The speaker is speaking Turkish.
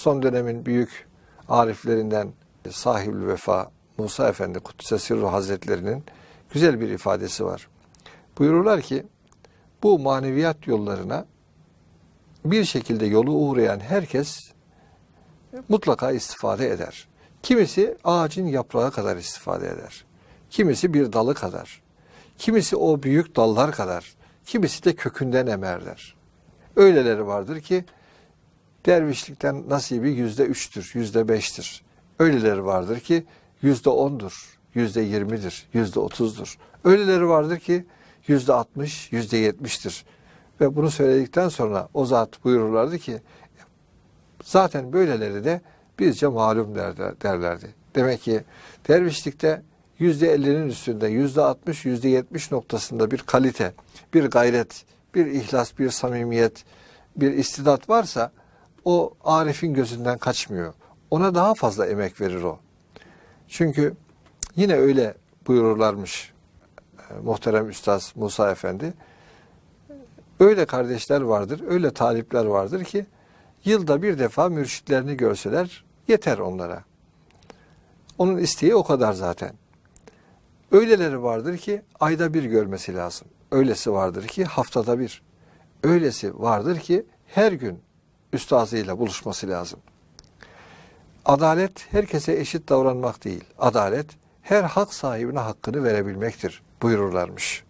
son dönemin büyük ariflerinden sahibül vefa Musa Efendi Kuddise Sirru Hazretlerinin güzel bir ifadesi var. Buyururlar ki bu maneviyat yollarına bir şekilde yolu uğrayan herkes mutlaka istifade eder. Kimisi ağacın yaprağı kadar istifade eder. Kimisi bir dalı kadar. Kimisi o büyük dallar kadar. Kimisi de kökünden emerler. Öyleleri vardır ki Dervişlikten nasibi yüzde üçtür, yüzde beştir. Öyleleri vardır ki yüzde ondur, yüzde yirmidir, yüzde otuzdur. Öyleleri vardır ki yüzde altmış, yüzde yetmiştir. Ve bunu söyledikten sonra o zat buyururlardı ki zaten böyleleri de bizce malum derlerdi. Demek ki dervişlikte yüzde ellinin üstünde, yüzde altmış, yüzde yetmiş noktasında bir kalite, bir gayret, bir ihlas, bir samimiyet, bir istidat varsa o Arif'in gözünden kaçmıyor. Ona daha fazla emek verir o. Çünkü yine öyle buyururlarmış e, muhterem Üstaz Musa Efendi. Öyle kardeşler vardır, öyle talipler vardır ki yılda bir defa mürşitlerini görseler yeter onlara. Onun isteği o kadar zaten. Öyleleri vardır ki ayda bir görmesi lazım. Öylesi vardır ki haftada bir. Öylesi vardır ki her gün üstazıyla buluşması lazım. Adalet herkese eşit davranmak değil. Adalet her hak sahibine hakkını verebilmektir buyururlarmış.''